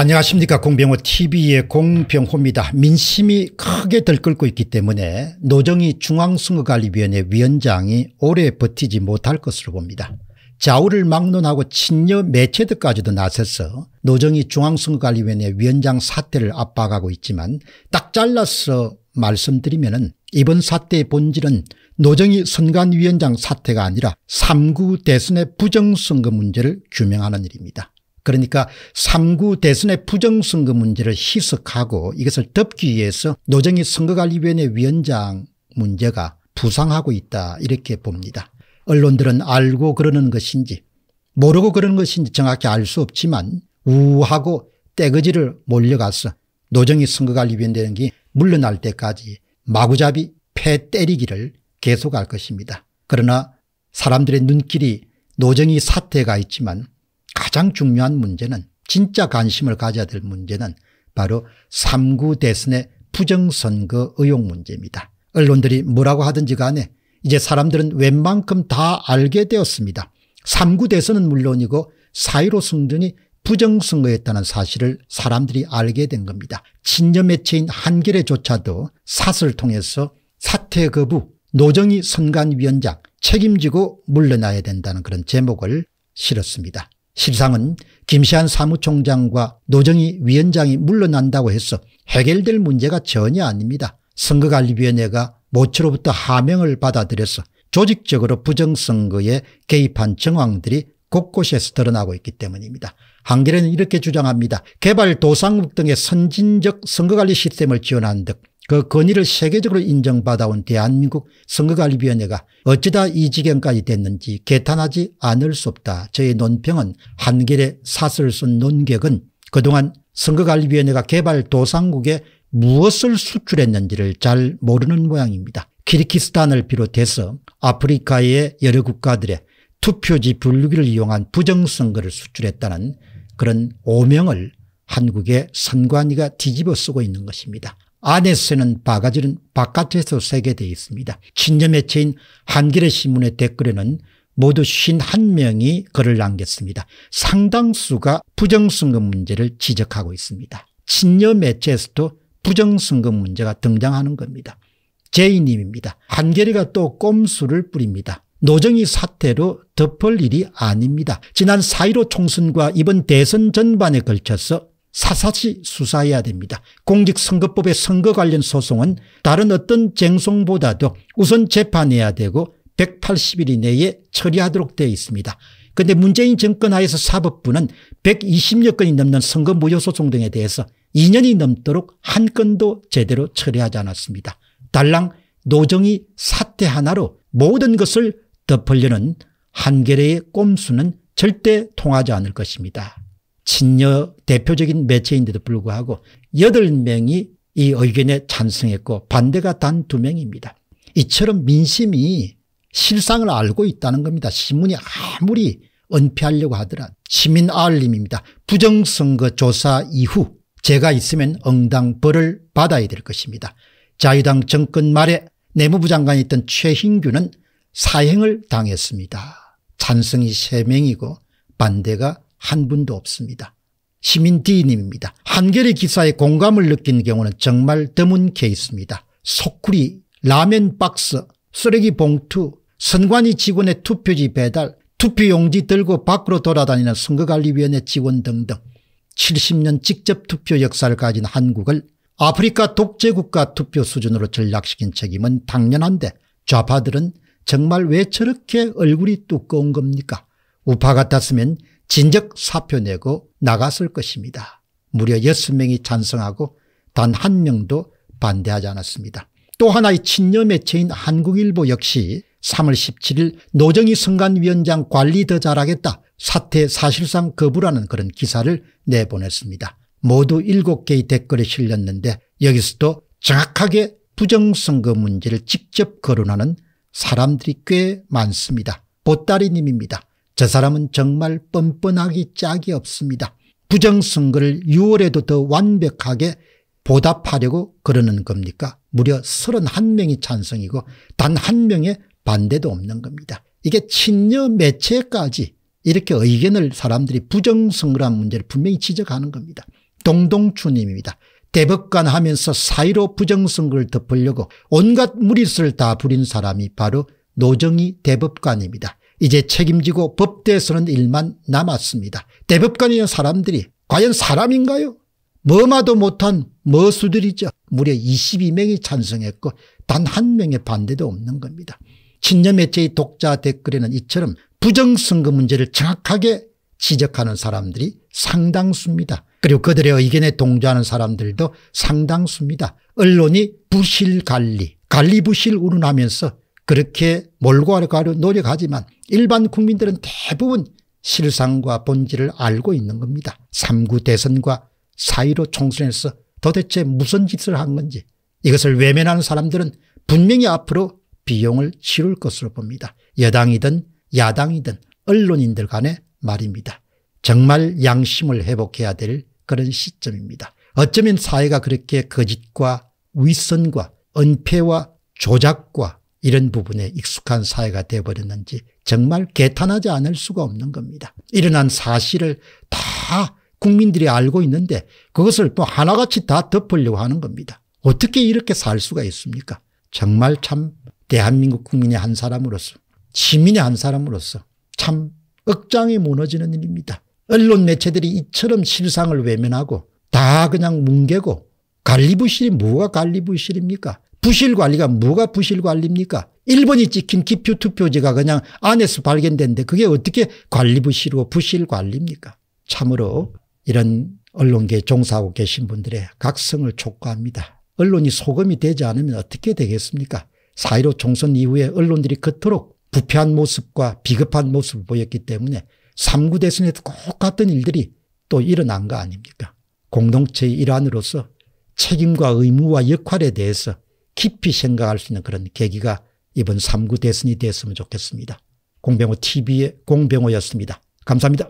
안녕하십니까 공병호 tv의 공병호입니다. 민심이 크게 들끓고 있기 때문에 노정희 중앙선거관리위원회 위원장이 오래 버티지 못할 것으로 봅니다. 좌우를 막론하고 친녀 매체들까지도 나서서 노정희 중앙선거관리위원회 위원장 사태를 압박하고 있지만 딱 잘라서 말씀드리면 은 이번 사태의 본질은 노정희 선관위원장 사태가 아니라 3구 대선의 부정선거 문제를 규명하는 일입니다. 그러니까 3구 대선의 부정선거 문제를 희석하고 이것을 덮기 위해서 노정희 선거관리위원회 위원장 문제가 부상하고 있다 이렇게 봅니다. 언론들은 알고 그러는 것인지 모르고 그러는 것인지 정확히 알 수 없지만 우하고 떼거지를 몰려가서 노정희 선거관리위원장이 물러날 때까지 마구잡이 패 때리기를 계속할 것입니다. 그러나 사람들의 눈길이 노정희 사태가 있지만 가장 중요한 문제는 진짜 관심을 가져야 될 문제는 바로 3구 대선의 부정선거 의혹 문제입니다. 언론들이 뭐라고 하든지 간에 이제 사람들은 웬만큼 다 알게 되었습니다. 3구 대선은 물론이고 4.15 승전이 부정선거였다는 사실을 사람들이 알게 된 겁니다. 친여 매체인 한겨레조차도 사설 통해서 사퇴 거부 노정희 선관위원장 책임지고 물러나야 된다는 그런 제목을 실었습니다. 실상은 김시한 사무총장과 노정희 위원장이 물러난다고 해서 해결될 문제가 전혀 아닙니다. 선거관리위원회가 모처로부터 하명을 받아들여서 조직적으로 부정선거에 개입한 정황들이 곳곳에서 드러나고 있기 때문입니다. 한겨레는 이렇게 주장합니다. 개발 도상국 등의 선진적 선거관리 시스템을 지원한 듯그 건의를 세계적으로 인정받아온 대한민국 선거관리위원회가 어쩌다 이 지경까지 됐는지 개탄하지 않을 수 없다. 저의 논평은 한결의 사슬 쓴 논객은 그동안 선거관리위원회가 개발 도상국에 무엇을 수출했는지를 잘 모르는 모양입니다. 키르키스탄을 비롯해서 아프리카의 여러 국가들의 투표지 분류기를 이용한 부정선거를 수출했다는 그런 오명을 한국의 선관위가 뒤집어 쓰고 있는 것입니다. 안에 쓰는 바가지는 바깥에서 새게 되어 있습니다. 신념 매체인 한겨레 신문의 댓글에는 모두 51명이 글을 남겼습니다. 상당수가 부정선거 문제를 지적하고 있습니다. 친여 매체에서도 부정선거 문제가 등장하는 겁니다. 제이님입니다. 한겨레가 또 꼼수를 뿌립니다. 노정희 사태로 덮을 일이 아닙니다. 지난 4.15 총선과 이번 대선 전반에 걸쳐서 사사시 수사해야 됩니다. 공직선거법의 선거 관련 소송은 다른 어떤 쟁송보다도 우선 재판해야 되고 180일 이내에 처리하도록 되어 있습니다. 그런데 문재인 정권 하에서 사법부는 120여 건이 넘는 선거 무효소송 등에 대해서 2년이 넘도록 한 건도 제대로 처리하지 않았습니다. 달랑 노정이 사태 하나로 모든 것을 덮으려는 한결의 꼼수는 절대 통하지 않을 것입니다. 친여 대표적인 매체인데도 불구하고 8명이 이 의견에 찬성했고 반대가 단 2명입니다. 이처럼 민심이 실상을 알고 있다는 겁니다. 신문이 아무리 은폐하려고 하더라 도 시민 알림입니다. 부정선거 조사 이후 제가 있으면 응당 벌을 받아야 될 것입니다. 자유당 정권 말에 내무부 장관이 있던 최 h 규는사형을 당했습니다. 찬성이 3명이고 반대가 한 분도 없습니다. 시민 D님입니다. 한겨레 기사에 공감을 느낀 경우는 정말 드문 케이스입니다. 소쿠리, 라면 박스, 쓰레기 봉투, 선관위 직원의 투표지 배달, 투표용지 들고 밖으로 돌아다니는 선거관리위원회 직원 등등 70년 직접 투표 역사를 가진 한국을 아프리카 독재국가 투표 수준으로 전락시킨 책임은 당연한데 좌파들은 정말 왜 저렇게 얼굴이 두꺼운 겁니까? 우파 같았으면 진적 사표 내고 나갔을 것입니다. 무려 6명이 찬성하고 단 한 명도 반대하지 않았습니다. 또 하나의 친여 매체인 한국일보 역시 3월 17일 노정희 선관위원장 관리 더 잘하겠다 사태 사실상 거부라는 그런 기사를 내보냈습니다. 모두 7개의 댓글이 실렸는데 여기서도 정확하게 부정선거 문제를 직접 거론하는 사람들이 꽤 많습니다. 보따리님입니다. 저 사람은 정말 뻔뻔하기 짝이 없습니다. 부정선거를 6월에도 더 완벽하게 보답하려고 그러는 겁니까? 무려 31명이 찬성이고 단 한 명의 반대도 없는 겁니다. 이게 친녀 매체까지 이렇게 의견을 사람들이 부정선거란 문제를 분명히 지적하는 겁니다. 동동추님입니다. 대법관 하면서 사이로 부정선거를 덮으려고 온갖 무리수를 다 부린 사람이 바로 노정희 대법관입니다. 이제 책임지고 법대에 서는 일만 남았습니다. 대법관이란 사람들이 과연 사람인가요? 뭐마도 못한 머수들이죠. 무려 22명이 찬성했고 단 한 명의 반대도 없는 겁니다. 친년 매체의 독자 댓글에는 이처럼 부정선거 문제를 정확하게 지적하는 사람들이 상당수입니다. 그리고 그들의 의견에 동조하는 사람들도 상당수입니다. 언론이 부실관리, 관리부실 우러나면서 그렇게 몰고 가려 노력하지만 일반 국민들은 대부분 실상과 본질을 알고 있는 겁니다. 3구 대선과 4.15 총선에서 도대체 무슨 짓을 한 건지 이것을 외면하는 사람들은 분명히 앞으로 비용을 치룰 것으로 봅니다. 여당이든 야당이든 언론인들 간에 말입니다. 정말 양심을 회복해야 될 그런 시점입니다. 어쩌면 사회가 그렇게 거짓과 위선과 은폐와 조작과 이런 부분에 익숙한 사회가 되어버렸는지 정말 개탄하지 않을 수가 없는 겁니다. 일어난 사실을 다 국민들이 알고 있는데 그것을 또 뭐 하나같이 다 덮으려고 하는 겁니다. 어떻게 이렇게 살 수가 있습니까? 정말 참 대한민국 국민의 한 사람으로서 시민의 한 사람으로서 참 억장이 무너지는 일입니다. 언론 매체들이 이처럼 실상을 외면하고 다 그냥 뭉개고 관리부실이 뭐가 관리부실입니까? 부실 관리가 뭐가 부실 관리입니까? 일본이 찍힌 기표 투표지가 그냥 안에서 발견된데 그게 어떻게 관리 부실이고 부실 관리입니까? 참으로 이런 언론계에 종사하고 계신 분들의 각성을 촉구합니다. 언론이 소금이 되지 않으면 어떻게 되겠습니까? 사이로 총선 이후에 언론들이 그토록 부패한 모습과 비겁한 모습을 보였기 때문에 3구 대선에도 꼭 같은 일들이 또 일어난 거 아닙니까? 공동체의 일환으로서 책임과 의무와 역할에 대해서 깊이 생각할 수 있는 그런 계기가 이번 3구 대선이 됐으면 좋겠습니다. 공병호 TV의 공병호였습니다. 감사합니다.